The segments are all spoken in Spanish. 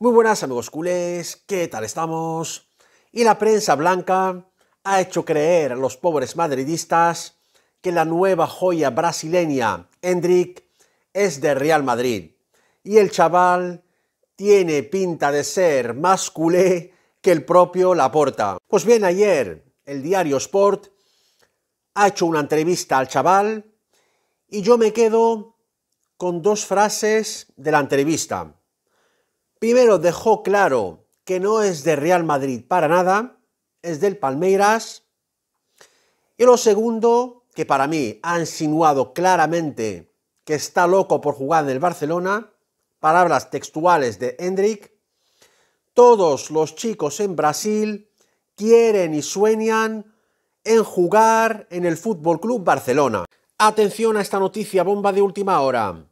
Muy buenas amigos culés, ¿qué tal estamos? Y la prensa blanca ha hecho creer a los pobres madridistas que la nueva joya brasileña, Hendrik, es de Real Madrid. Y el chaval tiene pinta de ser más culé que el propio Laporta. Pues bien, ayer el diario Sport ha hecho una entrevista al chaval y yo me quedo con dos frases de la entrevista. Primero dejó claro que no es de Real Madrid para nada, es del Palmeiras. Y lo segundo, que para mí ha insinuado claramente que está loco por jugar en el Barcelona, palabras textuales de Hendrik, todos los chicos en Brasil quieren y sueñan en jugar en el Fútbol Club Barcelona. Atención a esta noticia bomba de última hora.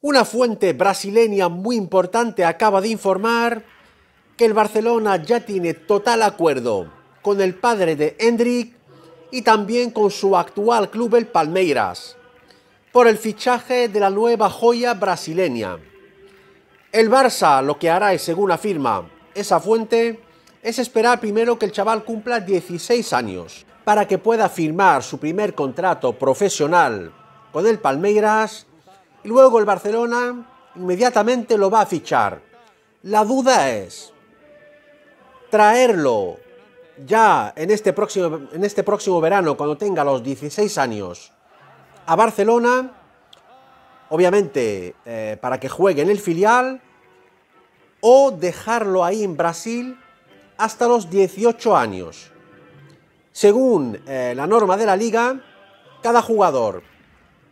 Una fuente brasileña muy importante acaba de informar que el Barcelona ya tiene total acuerdo con el padre de Hendrik y también con su actual club el Palmeiras por el fichaje de la nueva joya brasileña. El Barça lo que hará según afirma esa fuente, es esperar primero que el chaval cumpla 16 años para que pueda firmar su primer contrato profesional con el Palmeiras Luego el Barcelona inmediatamente lo va a fichar. La duda es traerlo ya en este próximo, en este próximo verano, cuando tenga los 16 años, a Barcelona, obviamente eh, para que juegue en el filial, o dejarlo ahí en Brasil hasta los 18 años. Según eh, la norma de la liga, cada jugador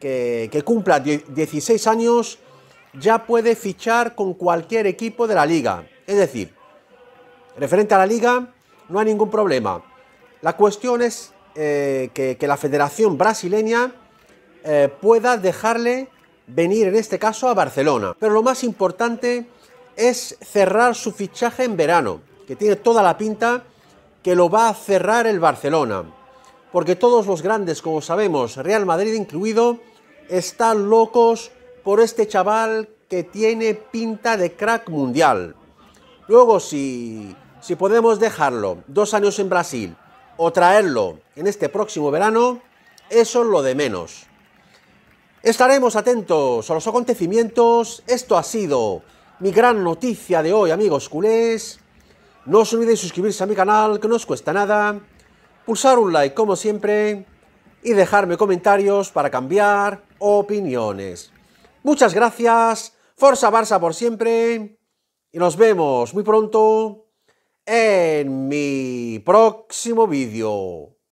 que, cumpla 16 años ya puede fichar con cualquier equipo de la liga. Es decir, referente a la liga, no hay ningún problema. La cuestión es eh, que, la Federación Brasileña eh, pueda dejarle venir, en este caso, a Barcelona. Pero lo más importante es cerrar su fichaje en verano, que tiene toda la pinta que lo va a cerrar el Barcelona porque todos los grandes, como sabemos, Real Madrid incluido, están locos por este chaval que tiene pinta de crack mundial. Luego, si, si podemos dejarlo dos años en Brasil o traerlo en este próximo verano, eso es lo de menos. Estaremos atentos a los acontecimientos. Esto ha sido mi gran noticia de hoy, amigos culés. No os olvidéis suscribirse a mi canal, que no os cuesta nada pulsar un like como siempre y dejarme comentarios para cambiar opiniones. Muchas gracias, Forza Barça por siempre y nos vemos muy pronto en mi próximo vídeo.